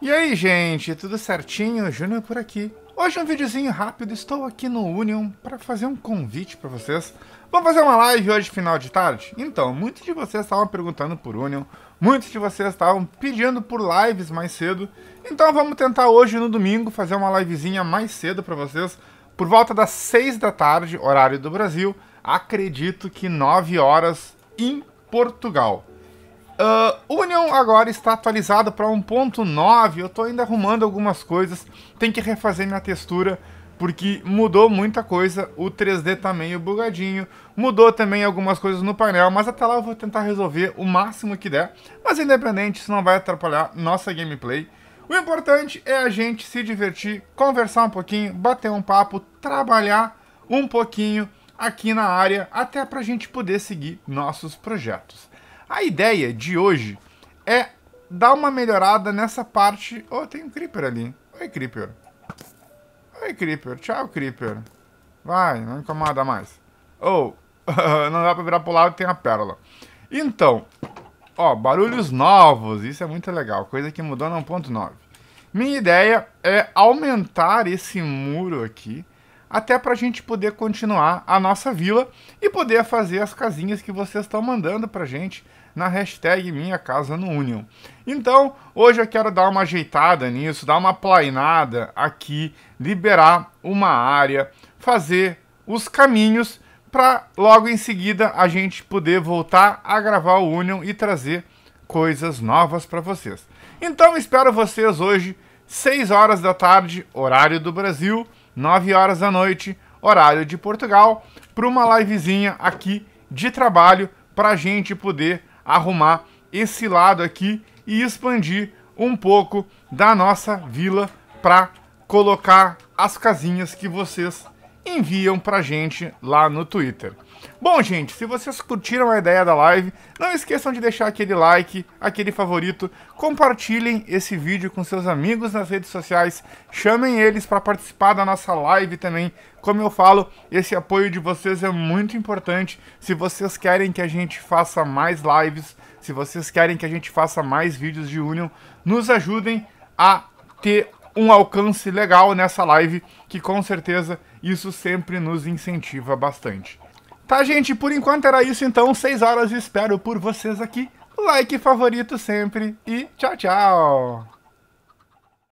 E aí, gente, tudo certinho? Júnior por aqui. Hoje é um videozinho rápido, estou aqui no Union para fazer um convite para vocês. Vamos fazer uma live hoje final de tarde? Então, muitos de vocês estavam perguntando por Union, muitos de vocês estavam pedindo por lives mais cedo. Então vamos tentar hoje no domingo fazer uma livezinha mais cedo para vocês, por volta das 6 da tarde, horário do Brasil, acredito que 9 horas em Portugal. Uh, Union agora está atualizado para 1.9. Eu estou ainda arrumando algumas coisas. Tem que refazer minha textura porque mudou muita coisa. O 3D tá meio bugadinho. Mudou também algumas coisas no painel, mas até lá eu vou tentar resolver o máximo que der. Mas independente, isso não vai atrapalhar nossa gameplay. O importante é a gente se divertir, conversar um pouquinho, bater um papo, trabalhar um pouquinho aqui na área, até para a gente poder seguir nossos projetos. A ideia de hoje é dar uma melhorada nessa parte... Oh, tem um Creeper ali. Oi, Creeper. Oi, Creeper. Tchau, Creeper. Vai, não incomoda mais. Ou, oh, não dá pra virar pro lado, tem a pérola. Então, ó, barulhos novos. Isso é muito legal. Coisa que mudou na 1.9. Minha ideia é aumentar esse muro aqui até para a gente poder continuar a nossa vila e poder fazer as casinhas que vocês estão mandando para a gente na hashtag Minha Casa no Union. Então, hoje eu quero dar uma ajeitada nisso, dar uma plainada aqui, liberar uma área, fazer os caminhos para logo em seguida a gente poder voltar a gravar o Union e trazer coisas novas para vocês. Então, espero vocês hoje, 6 horas da tarde, horário do Brasil. 9 horas da noite, horário de Portugal, para uma livezinha aqui de trabalho para a gente poder arrumar esse lado aqui e expandir um pouco da nossa vila para colocar as casinhas que vocês enviam pra gente lá no Twitter. Bom, gente, se vocês curtiram a ideia da live, não esqueçam de deixar aquele like, aquele favorito, compartilhem esse vídeo com seus amigos nas redes sociais, chamem eles para participar da nossa live também. Como eu falo, esse apoio de vocês é muito importante. Se vocês querem que a gente faça mais lives, se vocês querem que a gente faça mais vídeos de Union, nos ajudem a ter um alcance legal nessa live, que com certeza isso sempre nos incentiva bastante. Tá, gente, por enquanto era isso, então, 6 horas espero por vocês aqui. Like favorito sempre e tchau, tchau!